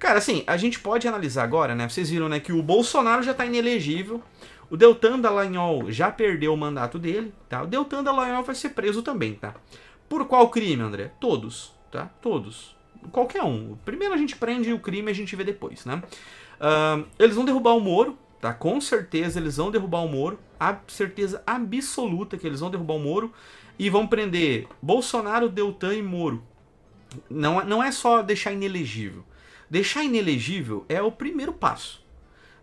Cara, assim, a gente pode analisar agora, né? Vocês viram, né, que o Bolsonaro já tá inelegível. O Deltan Dallagnol já perdeu o mandato dele, tá? O Deltan Dallagnol vai ser preso também, tá? Por qual crime, André? Todos, tá? Todos. Qualquer um. Primeiro a gente prende o crime e a gente vê depois, né? Uh, eles vão derrubar o Moro, tá? Com certeza eles vão derrubar o Moro. A certeza absoluta que eles vão derrubar o Moro. E vão prender Bolsonaro, Deltan e Moro. Não, é, não é só deixar inelegível. Deixar inelegível é o primeiro passo.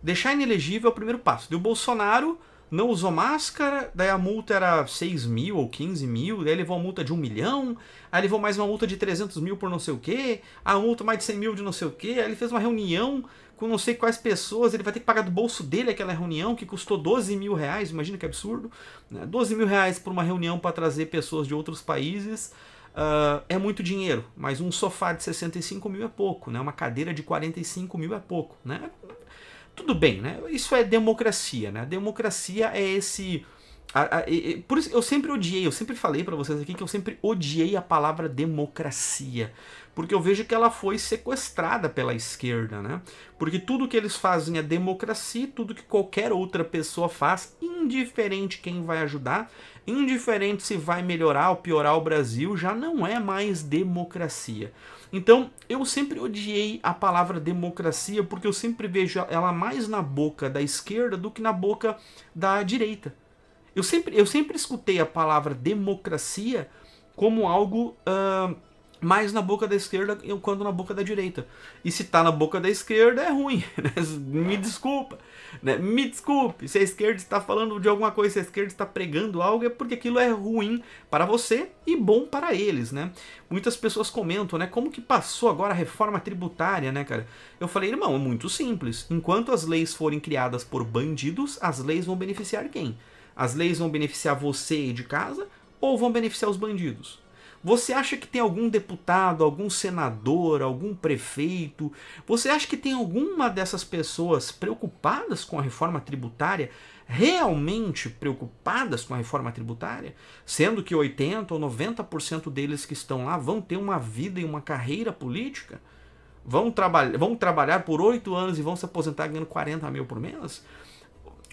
Deixar inelegível é o primeiro passo. E o Bolsonaro não usou máscara, daí a multa era 6 mil ou 15 mil, daí levou a multa de 1 milhão, aí levou mais uma multa de 300 mil por não sei o quê, a multa mais de 100 mil de não sei o quê, aí ele fez uma reunião com não sei quais pessoas, ele vai ter que pagar do bolso dele aquela reunião que custou 12 mil reais, imagina que absurdo, né? 12 mil reais por uma reunião para trazer pessoas de outros países, Uh, é muito dinheiro, mas um sofá de 65 mil é pouco, né? Uma cadeira de 45 mil é pouco, né? Tudo bem, né? Isso é democracia, né? Democracia é esse a, a, e, por isso eu sempre odiei, eu sempre falei para vocês aqui que eu sempre odiei a palavra democracia, porque eu vejo que ela foi sequestrada pela esquerda, né? Porque tudo que eles fazem é democracia, tudo que qualquer outra pessoa faz, indiferente quem vai ajudar, indiferente se vai melhorar ou piorar o Brasil, já não é mais democracia. Então, eu sempre odiei a palavra democracia porque eu sempre vejo ela mais na boca da esquerda do que na boca da direita. Eu sempre, eu sempre escutei a palavra democracia como algo uh, mais na boca da esquerda quando na boca da direita. E se tá na boca da esquerda é ruim. Né? Me desculpa. Né? Me desculpe. Se a esquerda está falando de alguma coisa, se a esquerda está pregando algo, é porque aquilo é ruim para você e bom para eles, né? Muitas pessoas comentam, né? Como que passou agora a reforma tributária, né, cara? Eu falei, irmão, é muito simples. Enquanto as leis forem criadas por bandidos, as leis vão beneficiar quem? As leis vão beneficiar você aí de casa ou vão beneficiar os bandidos? Você acha que tem algum deputado, algum senador, algum prefeito? Você acha que tem alguma dessas pessoas preocupadas com a reforma tributária? Realmente preocupadas com a reforma tributária? Sendo que 80% ou 90% deles que estão lá vão ter uma vida e uma carreira política? Vão, traba vão trabalhar por 8 anos e vão se aposentar ganhando 40 mil por mês?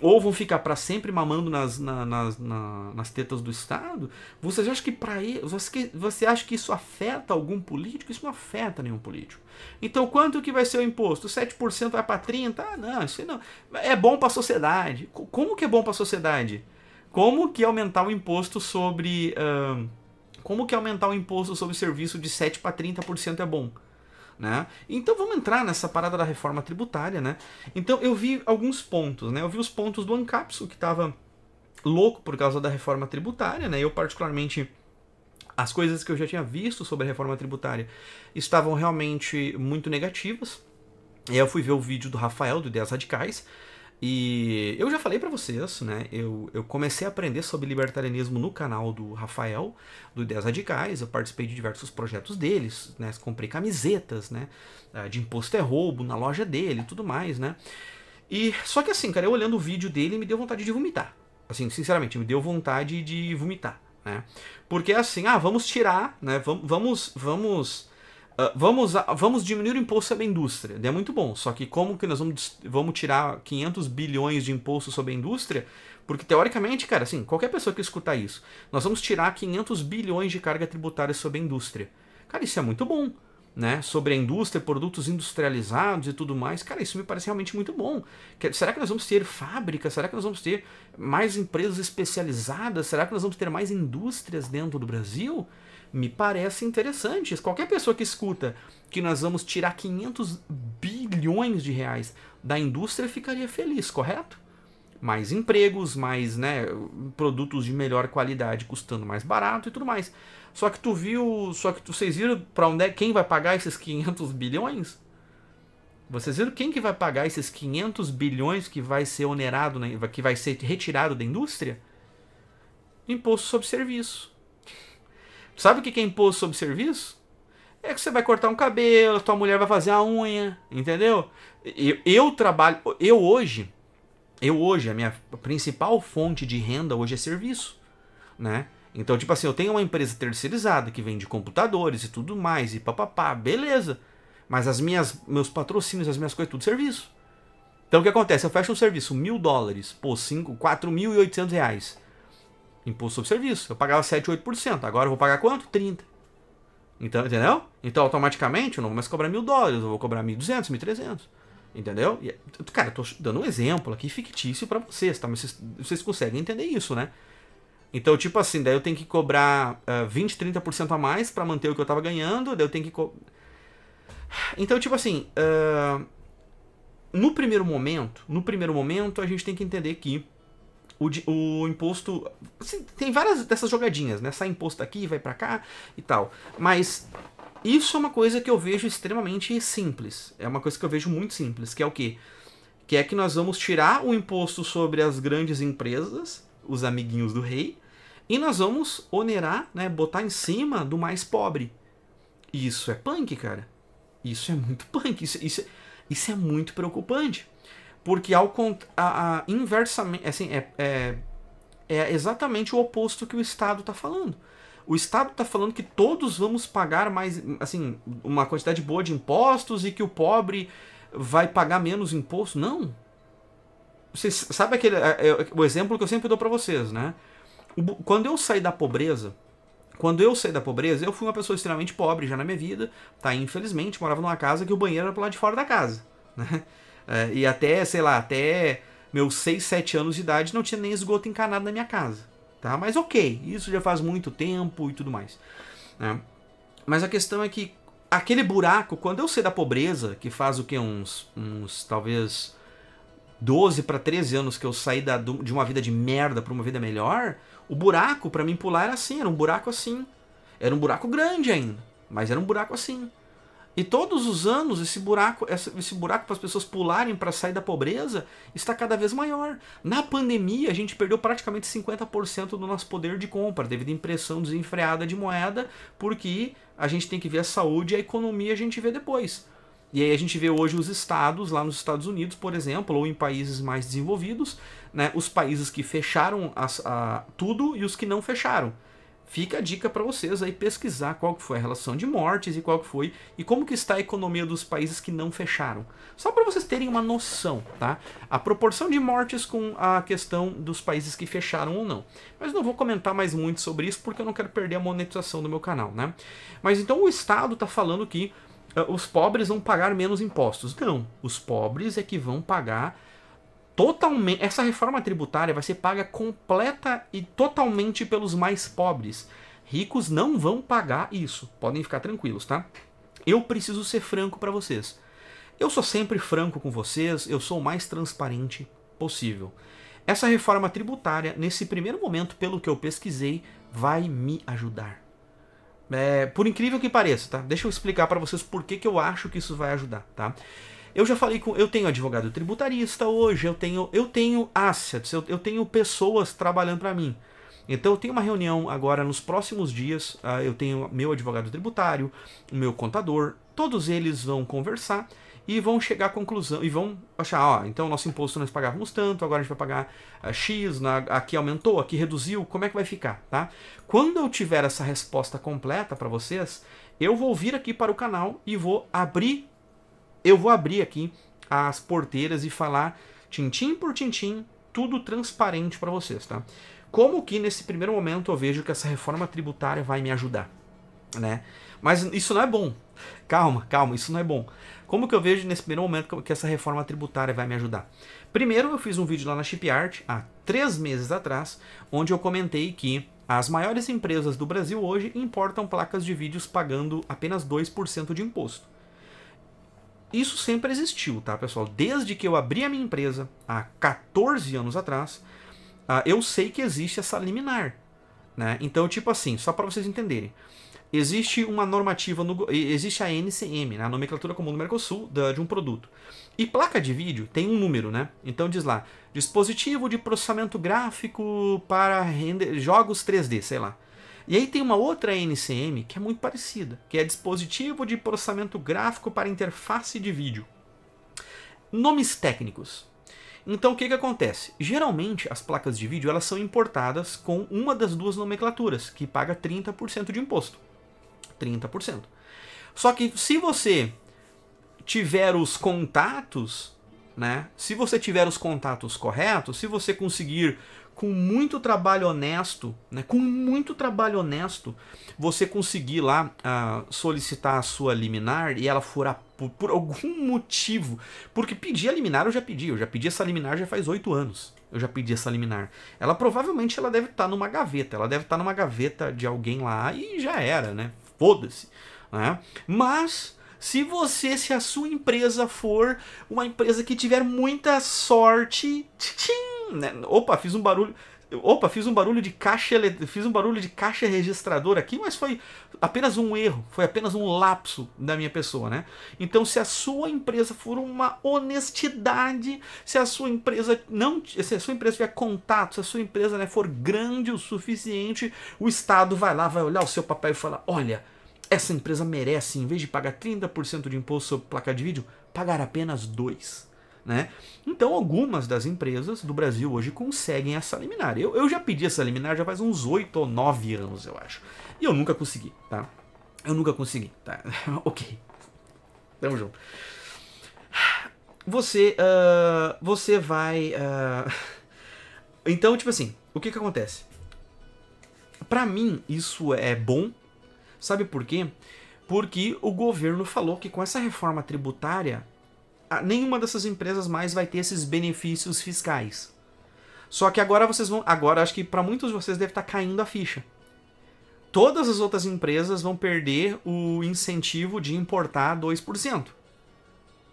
ou vão ficar para sempre mamando nas, na, nas, na, nas tetas do Estado? Você acha que para você, você acha que isso afeta algum político? Isso não afeta nenhum político. Então quanto que vai ser o imposto? 7% vai para 30? Ah, não, isso não. É bom para a sociedade. Como que é bom para a sociedade? Como que aumentar o imposto sobre uh, como que aumentar o imposto sobre serviço de 7 para 30% é bom? Né? Então vamos entrar nessa parada da reforma tributária. Né? Então eu vi alguns pontos. Né? Eu vi os pontos do Ancapsul, que estava louco por causa da reforma tributária. Né? Eu, particularmente as coisas que eu já tinha visto sobre a reforma tributária estavam realmente muito negativas. E aí eu fui ver o vídeo do Rafael, do Ideias Radicais, e eu já falei para vocês, né? Eu, eu comecei a aprender sobre libertarianismo no canal do Rafael, do Ideias Radicais. Eu participei de diversos projetos deles, né? Comprei camisetas, né? Ah, de imposto é roubo na loja dele e tudo mais, né? E só que assim, cara, eu olhando o vídeo dele me deu vontade de vomitar. Assim, sinceramente, me deu vontade de vomitar, né? Porque assim, ah, vamos tirar, né? Vamos, vamos, vamos Uh, vamos, vamos diminuir o imposto sobre a indústria. É muito bom. Só que como que nós vamos, vamos tirar 500 bilhões de imposto sobre a indústria? Porque, teoricamente, cara, assim, qualquer pessoa que escutar isso, nós vamos tirar 500 bilhões de carga tributária sobre a indústria. Cara, isso é muito bom. Né, sobre a indústria, produtos industrializados e tudo mais, cara, isso me parece realmente muito bom. Será que nós vamos ter fábricas? Será que nós vamos ter mais empresas especializadas? Será que nós vamos ter mais indústrias dentro do Brasil? me parece interessantes. Qualquer pessoa que escuta que nós vamos tirar 500 bilhões de reais da indústria ficaria feliz, correto? Mais empregos, mais né, produtos de melhor qualidade custando mais barato e tudo mais. Só que tu viu, só que tu, vocês viram para onde é quem vai pagar esses 500 bilhões? Vocês viram quem que vai pagar esses 500 bilhões que vai ser onerado, né, que vai ser retirado da indústria? Imposto sobre serviço. Sabe o que é imposto sobre serviço? É que você vai cortar um cabelo, tua mulher vai fazer a unha, entendeu? Eu, eu trabalho, eu hoje, eu hoje, a minha principal fonte de renda hoje é serviço, né? Então, tipo assim, eu tenho uma empresa terceirizada que vende computadores e tudo mais, e papapá, beleza. Mas as minhas, meus patrocínios, as minhas coisas, tudo serviço. Então o que acontece? Eu fecho um serviço mil dólares, pô, e oitocentos reais. Imposto sobre serviço. Eu pagava 7, 8%. Agora eu vou pagar quanto? 30%. Então, entendeu? Então, automaticamente, eu não vou mais cobrar mil dólares, eu vou cobrar 1.200, 1.300. Entendeu? E, cara, eu tô dando um exemplo aqui fictício para vocês, tá? Mas vocês, vocês, conseguem entender isso, né? Então, tipo assim, daí eu tenho que cobrar uh, 20, 30% a mais para manter o que eu tava ganhando, daí eu tenho que. Co... Então, tipo assim. Uh, no primeiro momento, no primeiro momento, a gente tem que entender que o, o imposto. Assim, tem várias dessas jogadinhas, né? Sai imposto aqui vai para cá e tal. Mas isso é uma coisa que eu vejo extremamente simples. É uma coisa que eu vejo muito simples, que é o quê? Que é que nós vamos tirar o imposto sobre as grandes empresas, os amiguinhos do rei, e nós vamos onerar, né? Botar em cima do mais pobre. Isso é punk, cara. Isso é muito punk. Isso, isso, isso é muito preocupante. Porque ao a, a inversamente, é assim, é, é, é exatamente o oposto que o Estado está falando. O Estado está falando que todos vamos pagar mais, assim, uma quantidade boa de impostos e que o pobre vai pagar menos imposto. Não. Você sabe aquele é, é, o exemplo que eu sempre dou para vocês, né? Quando eu saí da pobreza, quando eu saí da pobreza, eu fui uma pessoa extremamente pobre já na minha vida, tá? Infelizmente, morava numa casa que o banheiro era pro lado de fora da casa, né? É, e até, sei lá, até meus 6, 7 anos de idade não tinha nem esgoto encanado na minha casa. Tá? Mas ok, isso já faz muito tempo e tudo mais. Né? Mas a questão é que aquele buraco, quando eu sei da pobreza, que faz o que? Uns, uns talvez 12 para 13 anos que eu saí da, de uma vida de merda para uma vida melhor, o buraco para mim pular era assim, era um buraco assim. Era um buraco grande ainda, mas era um buraco assim. E todos os anos esse buraco, esse buraco para as pessoas pularem para sair da pobreza está cada vez maior. Na pandemia, a gente perdeu praticamente 50% do nosso poder de compra devido à impressão desenfreada de moeda, porque a gente tem que ver a saúde e a economia a gente vê depois. E aí a gente vê hoje os estados, lá nos Estados Unidos, por exemplo, ou em países mais desenvolvidos, né, os países que fecharam as, a, tudo e os que não fecharam fica a dica para vocês aí pesquisar qual que foi a relação de mortes e qual que foi e como que está a economia dos países que não fecharam. Só para vocês terem uma noção, tá? A proporção de mortes com a questão dos países que fecharam ou não. Mas não vou comentar mais muito sobre isso porque eu não quero perder a monetização do meu canal, né? Mas então o Estado está falando que uh, os pobres vão pagar menos impostos. Não, os pobres é que vão pagar totalmente. Essa reforma tributária vai ser paga completa e totalmente pelos mais pobres. Ricos não vão pagar isso. Podem ficar tranquilos, tá? Eu preciso ser franco para vocês. Eu sou sempre franco com vocês, eu sou o mais transparente possível. Essa reforma tributária, nesse primeiro momento, pelo que eu pesquisei, vai me ajudar. É, por incrível que pareça, tá? Deixa eu explicar para vocês por que, que eu acho que isso vai ajudar, tá? Eu já falei com. Eu tenho advogado tributarista hoje, eu tenho, eu tenho assets, eu, eu tenho pessoas trabalhando para mim. Então eu tenho uma reunião agora nos próximos dias. Uh, eu tenho meu advogado tributário, o meu contador, todos eles vão conversar e vão chegar à conclusão e vão achar, ó, então nosso imposto nós pagávamos tanto, agora a gente vai pagar uh, X, na, aqui aumentou, aqui reduziu, como é que vai ficar, tá? Quando eu tiver essa resposta completa para vocês, eu vou vir aqui para o canal e vou abrir eu vou abrir aqui as porteiras e falar tintim por tintim, tudo transparente para vocês, tá? Como que nesse primeiro momento eu vejo que essa reforma tributária vai me ajudar, né? Mas isso não é bom. Calma, calma, isso não é bom. Como que eu vejo nesse primeiro momento que essa reforma tributária vai me ajudar? Primeiro, eu fiz um vídeo lá na Shipyard, há três meses atrás, onde eu comentei que as maiores empresas do Brasil hoje importam placas de vídeos pagando apenas 2% de imposto. Isso sempre existiu, tá, pessoal? Desde que eu abri a minha empresa, há 14 anos atrás, ah, eu sei que existe essa liminar. Né? Então, tipo assim, só para vocês entenderem. Existe uma normativa, no, existe a NCM, né? a Nomenclatura Comum do Mercosul, de um produto. E placa de vídeo tem um número, né? Então diz lá, dispositivo de processamento gráfico para render, jogos 3D, sei lá. E aí tem uma outra NCM que é muito parecida, que é dispositivo de processamento gráfico para interface de vídeo. Nomes técnicos. Então o que, que acontece? Geralmente as placas de vídeo elas são importadas com uma das duas nomenclaturas, que paga 30% de imposto. 30%. Só que se você tiver os contatos, né? Se você tiver os contatos corretos, se você conseguir com muito trabalho honesto, né, com muito trabalho honesto, você conseguir lá uh, solicitar a sua liminar e ela for a, por, por, algum motivo. Porque pedir a liminar eu já pedi, eu já pedi essa liminar já faz oito anos. Eu já pedi essa liminar. Ela provavelmente ela deve estar tá numa gaveta, ela deve estar tá numa gaveta de alguém lá e já era, né? Foda-se. Né? Mas se você, se a sua empresa for uma empresa que tiver muita sorte, tchim, né? opa, fiz um barulho, opa, fiz um barulho de caixa, fiz um barulho de caixa registradora aqui, mas foi apenas um erro, foi apenas um lapso da minha pessoa, né? Então, se a sua empresa for uma honestidade, se a sua empresa não, se a sua empresa tiver contato, se a sua empresa né, for grande o suficiente, o Estado vai lá, vai olhar o seu papel e falar, olha, essa empresa merece, em vez de pagar 30% de imposto sobre placa de vídeo, pagar apenas 2%. Né? Então, algumas das empresas do Brasil hoje conseguem essa liminar. Eu, eu já pedi essa liminar já faz uns 8 ou 9 anos, eu acho. E eu nunca consegui, tá? Eu nunca consegui, tá? ok. Tamo junto. Você, uh, você vai... Uh... Então, tipo assim, o que que acontece? Para mim, isso é bom. Sabe por quê? Porque o governo falou que com essa reforma tributária nenhuma dessas empresas mais vai ter esses benefícios fiscais. Só que agora vocês vão, agora acho que para muitos de vocês deve estar tá caindo a ficha. Todas as outras empresas vão perder o incentivo de importar 2%.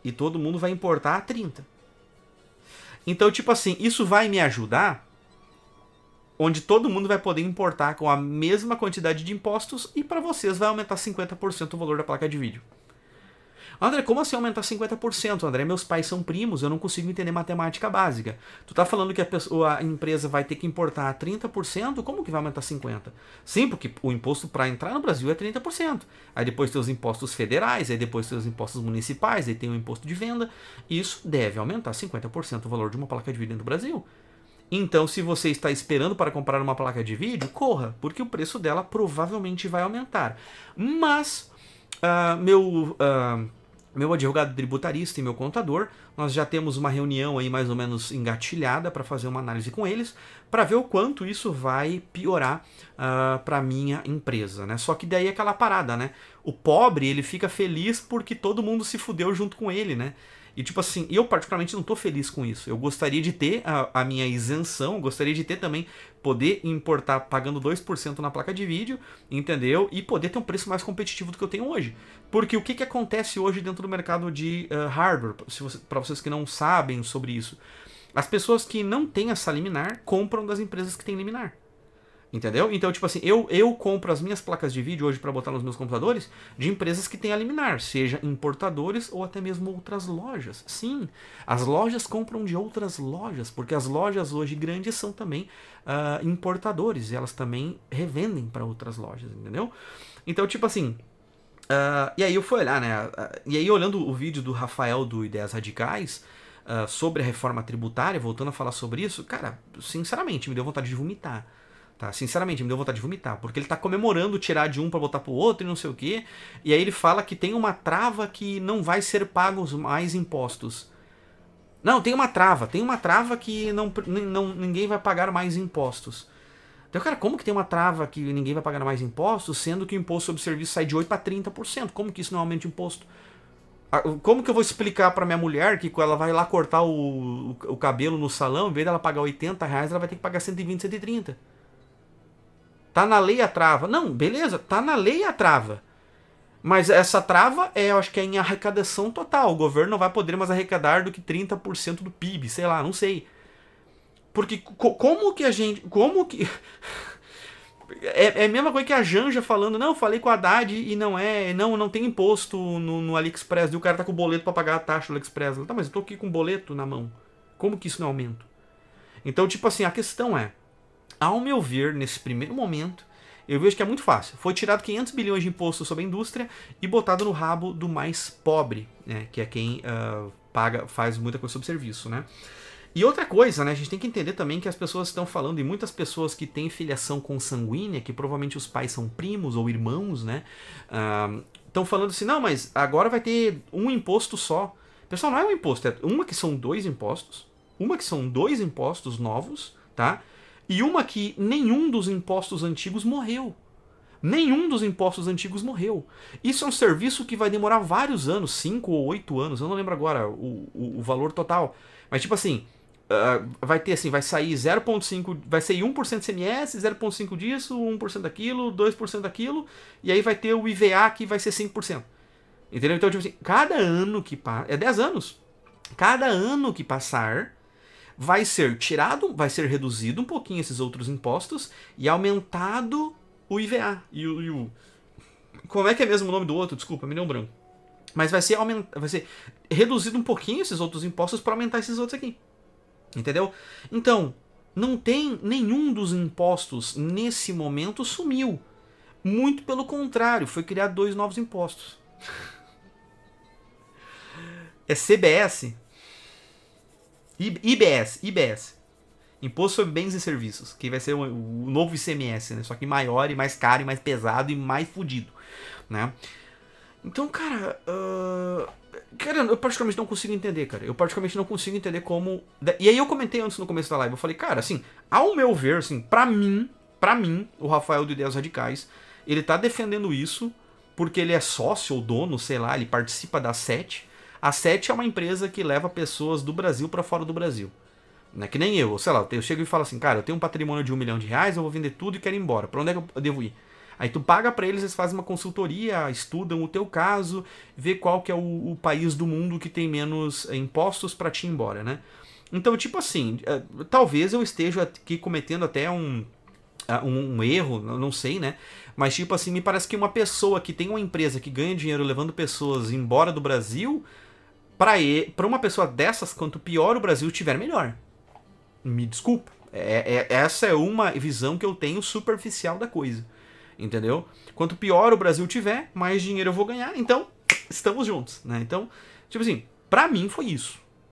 E todo mundo vai importar 30. Então, tipo assim, isso vai me ajudar onde todo mundo vai poder importar com a mesma quantidade de impostos e para vocês vai aumentar 50% o valor da placa de vídeo. André, como assim aumentar 50%? André, meus pais são primos, eu não consigo entender matemática básica. Tu tá falando que a, pessoa, a empresa vai ter que importar 30%? Como que vai aumentar 50%? Sim, porque o imposto para entrar no Brasil é 30%. Aí depois tem os impostos federais, aí depois tem os impostos municipais, aí tem o imposto de venda. Isso deve aumentar 50% o valor de uma placa de vídeo no Brasil. Então, se você está esperando para comprar uma placa de vídeo, corra, porque o preço dela provavelmente vai aumentar. Mas, uh, meu. Uh, meu advogado tributarista e meu contador, nós já temos uma reunião aí mais ou menos engatilhada para fazer uma análise com eles, para ver o quanto isso vai piorar uh, ah, para minha empresa, né? Só que daí é aquela parada, né? O pobre, ele fica feliz porque todo mundo se fudeu junto com ele, né? E tipo assim, eu particularmente não tô feliz com isso. Eu gostaria de ter a, a minha isenção, gostaria de ter também poder importar pagando 2% na placa de vídeo, entendeu? E poder ter um preço mais competitivo do que eu tenho hoje. Porque o que, que acontece hoje dentro do mercado de uh, hardware, você, para vocês que não sabem sobre isso? As pessoas que não têm essa liminar compram das empresas que têm liminar. Entendeu? Então, tipo assim, eu, eu compro as minhas placas de vídeo hoje para botar nos meus computadores de empresas que têm a liminar, seja importadores ou até mesmo outras lojas. Sim, as lojas compram de outras lojas, porque as lojas hoje grandes são também uh, importadores e elas também revendem para outras lojas, entendeu? Então, tipo assim, Uh, e aí eu fui olhar, né? Uh, e aí olhando o vídeo do Rafael do Ideias Radicais uh, sobre a reforma tributária, voltando a falar sobre isso, cara, sinceramente, me deu vontade de vomitar. Tá? Sinceramente, me deu vontade de vomitar, porque ele tá comemorando tirar de um para botar pro outro e não sei o quê. E aí ele fala que tem uma trava que não vai ser pagos mais impostos. Não, tem uma trava, tem uma trava que não, não ninguém vai pagar mais impostos. Então, cara, como que tem uma trava que ninguém vai pagar mais impostos, sendo que o imposto sobre serviço sai de 8 para 30%? Como que isso não aumenta o imposto? Como que eu vou explicar para minha mulher que quando ela vai lá cortar o, o, o cabelo no salão, em vez dela pagar 80 reais, ela vai ter que pagar 120, 130? Tá na lei a trava. Não, beleza, tá na lei a trava. Mas essa trava é, eu acho que é em arrecadação total. O governo não vai poder mais arrecadar do que 30% do PIB, sei lá, não sei. Porque co como que a gente. Como que. é, é a mesma coisa que a Janja falando, não, falei com a Haddad e não é, não, não tem imposto no, no AliExpress, e o cara tá com o boleto para pagar a taxa do AliExpress. Tá, mas eu tô aqui com o boleto na mão. Como que isso não aumenta? Então, tipo assim, a questão é, ao meu ver, nesse primeiro momento, eu vejo que é muito fácil. Foi tirado 500 bilhões de imposto sobre a indústria e botado no rabo do mais pobre, né? que é quem uh, paga, faz muita coisa sobre serviço, né? E outra coisa, né? A gente tem que entender também que as pessoas estão falando, e muitas pessoas que têm filiação consanguínea, que provavelmente os pais são primos ou irmãos, né? Ah, estão uh, falando assim, não, mas agora vai ter um imposto só. Pessoal, não é um imposto, é uma que são dois impostos, uma que são dois impostos novos, tá? E uma que nenhum dos impostos antigos morreu. Nenhum dos impostos antigos morreu. Isso é um serviço que vai demorar vários anos, 5 ou 8 anos, eu não lembro agora o, o, o valor total. Mas tipo assim, uh, vai ter assim, vai sair 0.5, vai sair 1% CMS, 0.5 disso, 1% daquilo, 2% daquilo, e aí vai ter o IVA que vai ser 5%. Entendeu? Então, tipo assim, cada ano que passa, é 10 anos. Cada ano que passar, vai ser tirado, vai ser reduzido um pouquinho esses outros impostos e aumentado o IVA e o, e o... como é que é mesmo o nome do outro? Desculpa, me deu um branco. Mas vai ser aument... vai ser reduzido um pouquinho esses outros impostos para aumentar esses outros aqui. Entendeu? Então, não tem nenhum dos impostos nesse momento sumiu. Muito pelo contrário, foi criado dois novos impostos. É CBS, IBS, IBS. Imposto sobre Bens e Serviços, que vai ser o, novo ICMS, né? Só que maior e mais caro e mais pesado e mais fudido, né? Então, cara, uh... cara, eu praticamente não consigo entender, cara. Eu praticamente não consigo entender como... E aí eu comentei antes no começo da live, eu falei, cara, assim, ao meu ver, assim, pra mim, pra mim, o Rafael do Ideias Radicais, ele tá defendendo isso porque ele é sócio ou dono, sei lá, ele participa da SET, a Sete é uma empresa que leva pessoas do Brasil para fora do Brasil. Não é que nem eu, sei lá, eu chego e falo assim, cara, eu tenho um patrimônio de um milhão de reais, eu vou vender tudo e quero ir embora. Para onde é que eu devo ir? Aí tu paga para eles, eles fazem uma consultoria, estudam o teu caso, vê qual que é o, o país do mundo que tem menos eh, impostos para te ir embora, né? Então, tipo assim, eh, talvez eu esteja aqui cometendo até um, ah, um, um, erro, não sei, né? Mas, tipo assim, me parece que uma pessoa que tem uma empresa que ganha dinheiro levando pessoas embora do Brasil para para uma pessoa dessas, quanto pior o Brasil tiver, melhor. Me desculpa. É, é, essa é uma visão que eu tenho superficial da coisa. Entendeu? Quanto pior o Brasil tiver, mais dinheiro eu vou ganhar. Então, estamos juntos, né? Então, tipo assim, para mim foi isso.